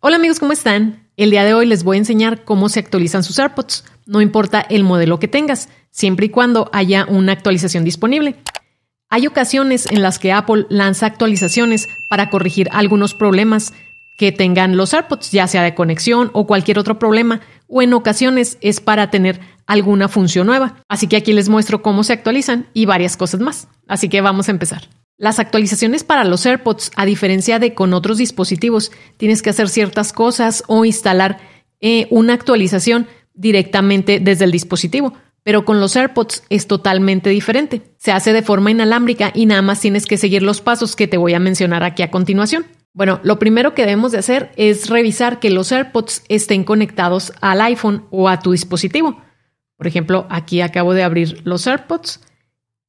Hola amigos, ¿cómo están? El día de hoy les voy a enseñar cómo se actualizan sus AirPods, no importa el modelo que tengas, siempre y cuando haya una actualización disponible. Hay ocasiones en las que Apple lanza actualizaciones para corregir algunos problemas que tengan los AirPods, ya sea de conexión o cualquier otro problema, o en ocasiones es para tener alguna función nueva. Así que aquí les muestro cómo se actualizan y varias cosas más. Así que vamos a empezar. Las actualizaciones para los AirPods, a diferencia de con otros dispositivos, tienes que hacer ciertas cosas o instalar eh, una actualización directamente desde el dispositivo. Pero con los AirPods es totalmente diferente. Se hace de forma inalámbrica y nada más tienes que seguir los pasos que te voy a mencionar aquí a continuación. Bueno, lo primero que debemos de hacer es revisar que los AirPods estén conectados al iPhone o a tu dispositivo. Por ejemplo, aquí acabo de abrir los AirPods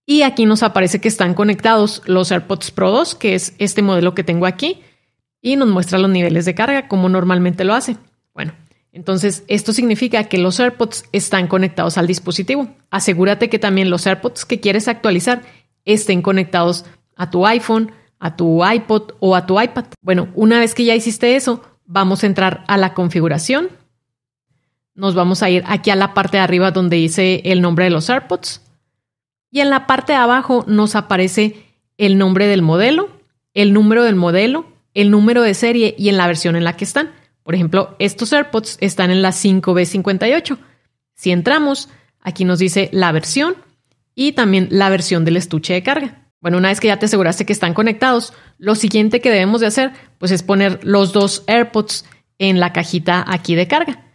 y aquí nos aparece que están conectados los AirPods Pro 2, que es este modelo que tengo aquí, y nos muestra los niveles de carga como normalmente lo hace. Bueno, entonces esto significa que los AirPods están conectados al dispositivo. Asegúrate que también los AirPods que quieres actualizar estén conectados a tu iPhone, a tu iPod o a tu iPad. Bueno, una vez que ya hiciste eso, vamos a entrar a la configuración. Nos vamos a ir aquí a la parte de arriba donde dice el nombre de los AirPods y en la parte de abajo nos aparece el nombre del modelo, el número del modelo, el número de serie y en la versión en la que están. Por ejemplo, estos AirPods están en la 5B58. Si entramos, aquí nos dice la versión y también la versión del estuche de carga. Bueno, una vez que ya te aseguraste que están conectados, lo siguiente que debemos de hacer pues es poner los dos AirPods en la cajita aquí de carga.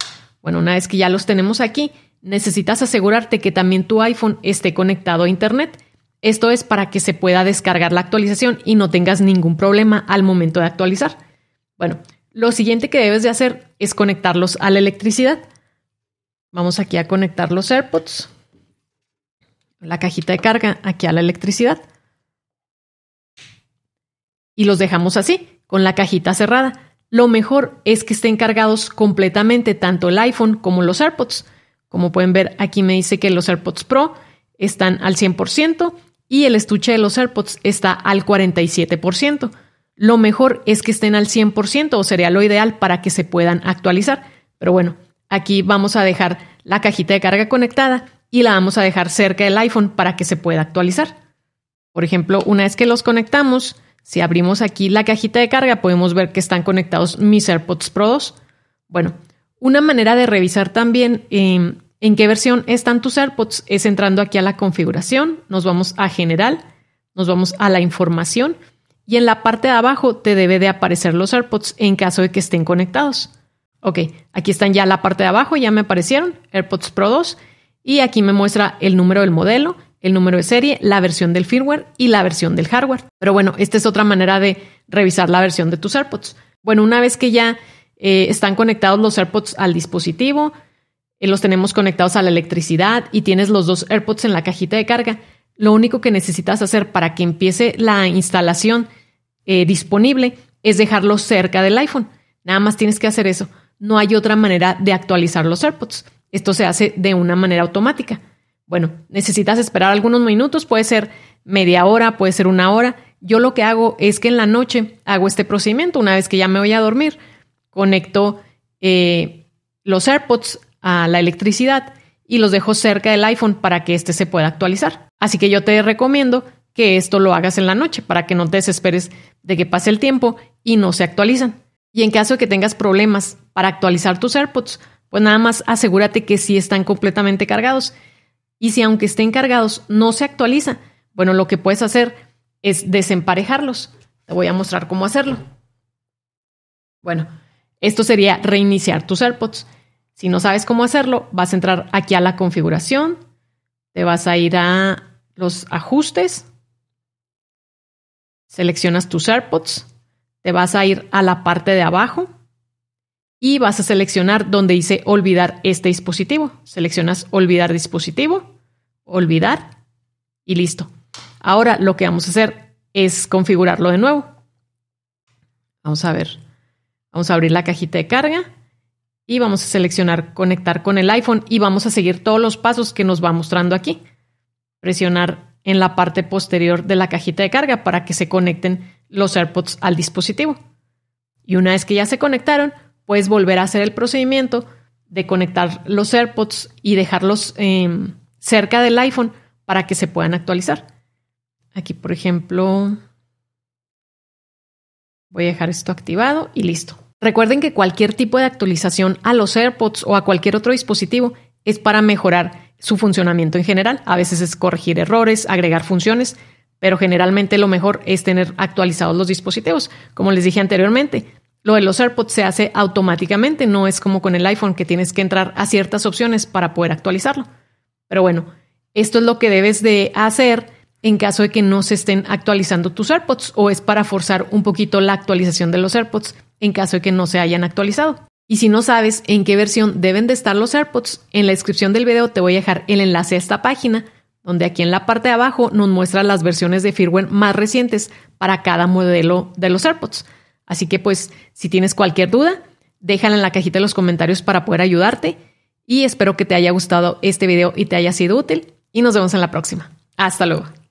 Bueno, una vez que ya los tenemos aquí, necesitas asegurarte que también tu iPhone esté conectado a Internet. Esto es para que se pueda descargar la actualización y no tengas ningún problema al momento de actualizar. Bueno, lo siguiente que debes de hacer es conectarlos a la electricidad. Vamos aquí a conectar los AirPods, la cajita de carga aquí a la electricidad. Y los dejamos así, con la cajita cerrada. Lo mejor es que estén cargados completamente tanto el iPhone como los AirPods como pueden ver, aquí me dice que los AirPods Pro están al 100% y el estuche de los AirPods está al 47%. Lo mejor es que estén al 100% o sería lo ideal para que se puedan actualizar. Pero bueno, aquí vamos a dejar la cajita de carga conectada y la vamos a dejar cerca del iPhone para que se pueda actualizar. Por ejemplo, una vez que los conectamos, si abrimos aquí la cajita de carga, podemos ver que están conectados mis AirPods Pro 2. Bueno, una manera de revisar también em, en qué versión están tus AirPods es entrando aquí a la configuración, nos vamos a general, nos vamos a la información y en la parte de abajo te debe de aparecer los AirPods en caso de que estén conectados. Ok, aquí están ya la parte de abajo, ya me aparecieron AirPods Pro 2 y aquí me muestra el número del modelo, el número de serie, la versión del firmware y la versión del hardware. Pero bueno, esta es otra manera de revisar la versión de tus AirPods. Bueno, una vez que ya eh, están conectados los AirPods al dispositivo, eh, los tenemos conectados a la electricidad y tienes los dos AirPods en la cajita de carga. Lo único que necesitas hacer para que empiece la instalación eh, disponible es dejarlo cerca del iPhone. Nada más tienes que hacer eso. No hay otra manera de actualizar los AirPods. Esto se hace de una manera automática. Bueno, necesitas esperar algunos minutos, puede ser media hora, puede ser una hora. Yo lo que hago es que en la noche hago este procedimiento. Una vez que ya me voy a dormir, conecto eh, los AirPods a la electricidad y los dejo cerca del iPhone para que éste se pueda actualizar. Así que yo te recomiendo que esto lo hagas en la noche para que no te desesperes de que pase el tiempo y no se actualizan. Y en caso de que tengas problemas para actualizar tus AirPods, pues nada más asegúrate que sí están completamente cargados. Y si aunque estén cargados no se actualiza, bueno, lo que puedes hacer es desemparejarlos. Te voy a mostrar cómo hacerlo. Bueno, esto sería reiniciar tus AirPods. Si no sabes cómo hacerlo, vas a entrar aquí a la configuración, te vas a ir a los ajustes, seleccionas tus AirPods, te vas a ir a la parte de abajo y vas a seleccionar donde dice olvidar este dispositivo. Seleccionas olvidar dispositivo, olvidar y listo. Ahora lo que vamos a hacer es configurarlo de nuevo. Vamos a ver. Vamos a abrir la cajita de carga y vamos a seleccionar conectar con el iPhone y vamos a seguir todos los pasos que nos va mostrando aquí. Presionar en la parte posterior de la cajita de carga para que se conecten los AirPods al dispositivo. Y una vez que ya se conectaron, puedes volver a hacer el procedimiento de conectar los AirPods y dejarlos em, cerca del iPhone para que se puedan actualizar. Aquí, por ejemplo, voy a dejar esto activado y listo. Recuerden que cualquier tipo de actualización a los AirPods o a cualquier otro dispositivo es para mejorar su funcionamiento en general. A veces es corregir errores, agregar funciones, pero generalmente lo mejor es tener actualizados los dispositivos. Como les dije anteriormente, lo de los AirPods se hace automáticamente, no es como con el iPhone que tienes que entrar a ciertas opciones para poder actualizarlo. Pero bueno, esto es lo que debes de hacer en caso de que no se estén actualizando tus AirPods o es para forzar un poquito la actualización de los AirPods en caso de que no se hayan actualizado. Y si no sabes en qué versión deben de estar los AirPods, en la descripción del video te voy a dejar el enlace a esta página, donde aquí en la parte de abajo nos muestra las versiones de firmware más recientes para cada modelo de los AirPods. Así que pues, si tienes cualquier duda, déjala en la cajita de los comentarios para poder ayudarte. Y espero que te haya gustado este video y te haya sido útil. Y nos vemos en la próxima. Hasta luego.